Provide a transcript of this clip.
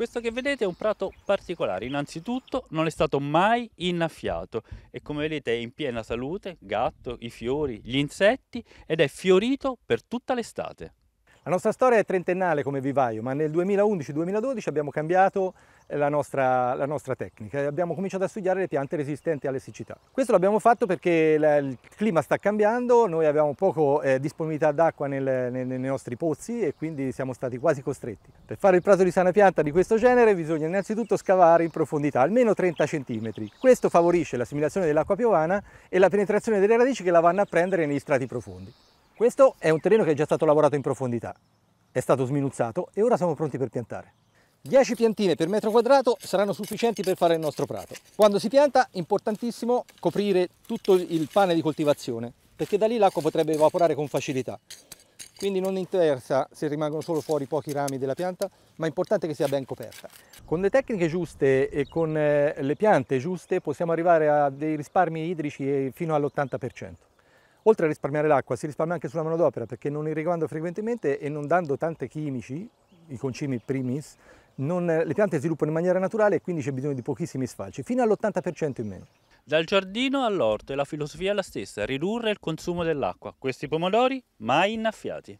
Questo che vedete è un prato particolare, innanzitutto non è stato mai innaffiato e come vedete è in piena salute, gatto, i fiori, gli insetti ed è fiorito per tutta l'estate. La nostra storia è trentennale come vivaio, ma nel 2011-2012 abbiamo cambiato la nostra, la nostra tecnica. Abbiamo cominciato a studiare le piante resistenti alle siccità. Questo l'abbiamo fatto perché il clima sta cambiando, noi abbiamo poco eh, disponibilità d'acqua nei nostri pozzi e quindi siamo stati quasi costretti. Per fare il prato di sana pianta di questo genere bisogna innanzitutto scavare in profondità, almeno 30 cm. Questo favorisce l'assimilazione dell'acqua piovana e la penetrazione delle radici che la vanno a prendere negli strati profondi. Questo è un terreno che è già stato lavorato in profondità, è stato sminuzzato e ora siamo pronti per piantare. 10 piantine per metro quadrato saranno sufficienti per fare il nostro prato. Quando si pianta è importantissimo coprire tutto il pane di coltivazione perché da lì l'acqua potrebbe evaporare con facilità. Quindi non interessa se rimangono solo fuori pochi rami della pianta, ma è importante che sia ben coperta. Con le tecniche giuste e con eh, le piante giuste possiamo arrivare a dei risparmi idrici eh, fino all'80%. Oltre a risparmiare l'acqua si risparmia anche sulla manodopera perché non irriguando frequentemente e non dando tanti chimici, i concimi primis, non, le piante sviluppano in maniera naturale e quindi c'è bisogno di pochissimi sfalci, fino all'80% in meno. Dal giardino all'orto e la filosofia è la stessa, ridurre il consumo dell'acqua. Questi pomodori mai innaffiati.